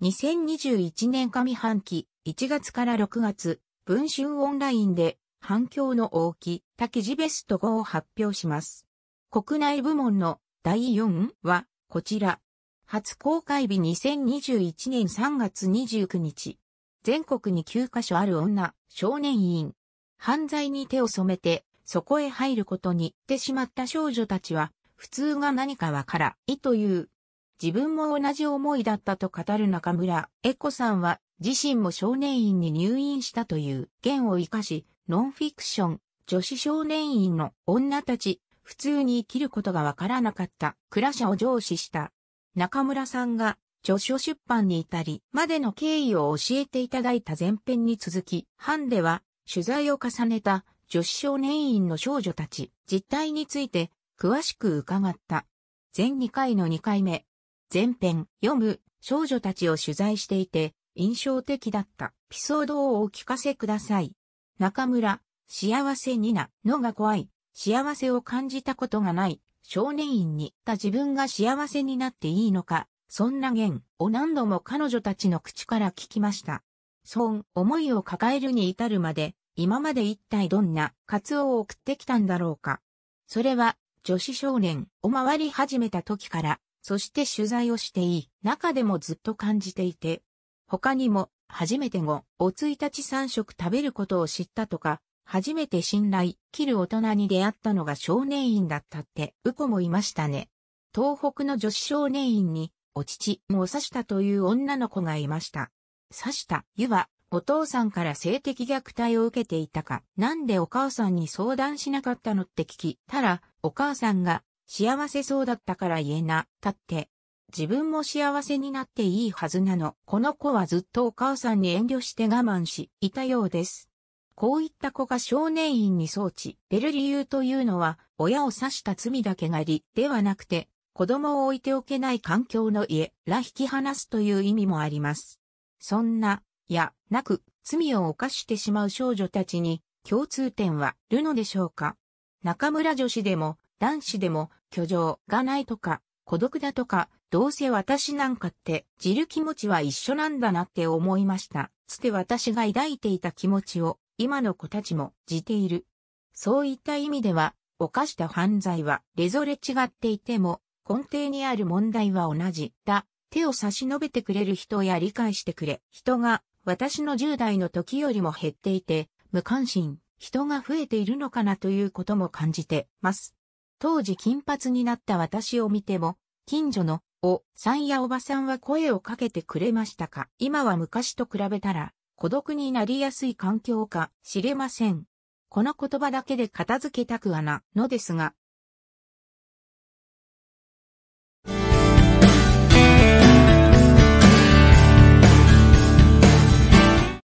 2021年上半期1月から6月、文春オンラインで反響の大き多記事ベスト5を発表します。国内部門の第4はこちら。初公開日2021年3月29日。全国に9カ所ある女、少年院。犯罪に手を染めて、そこへ入ることに行ってしまった少女たちは、普通が何かわからいという自分も同じ思いだったと語る中村エコさんは自身も少年院に入院したという件を生かし、ノンフィクション、女子少年院の女たち、普通に生きることがわからなかったクラシャを上司した。中村さんが著書出版に至りまでの経緯を教えていただいた前編に続き、班では取材を重ねた女子少年院の少女たち実態について詳しく伺った。全2回の2回目、前編、読む、少女たちを取材していて、印象的だったエピソードをお聞かせください。中村、幸せにな、のが怖い、幸せを感じたことがない、少年院に、た自分が幸せになっていいのか、そんな言を何度も彼女たちの口から聞きました。そん、思いを抱えるに至るまで、今まで一体どんなカツオを送ってきたんだろうか。それは、女子少年を回り始めた時から、そして取材をしていい中でもずっと感じていて、他にも初めて後、お1日3食食べることを知ったとか、初めて信頼、切る大人に出会ったのが少年院だったって、うこもいましたね。東北の女子少年院に、お父も刺したという女の子がいました。刺した湯は、お父さんから性的虐待を受けていたか、なんでお母さんに相談しなかったのって聞きたら、お母さんが幸せそうだったから言えな、たって。自分も幸せになっていいはずなの。この子はずっとお母さんに遠慮して我慢し、いたようです。こういった子が少年院に送致、出る理由というのは、親を刺した罪だけがり、ではなくて、子供を置いておけない環境の家ら引き離すという意味もあります。そんな、や、なく、罪を犯してしまう少女たちに、共通点は、るのでしょうか中村女子でも、男子でも居場がないとか、孤独だとか、どうせ私なんかって、じる気持ちは一緒なんだなって思いました。つて私が抱いていた気持ちを、今の子たちもじている。そういった意味では、犯した犯罪は、れぞれ違っていても、根底にある問題は同じだ。手を差し伸べてくれる人や理解してくれ。人が、私の10代の時よりも減っていて、無関心、人が増えているのかなということも感じてます。当時金髪になった私を見ても、近所の、お、さんやおばさんは声をかけてくれましたか今は昔と比べたら、孤独になりやすい環境か、知れません。この言葉だけで片付けたくはな、のですが、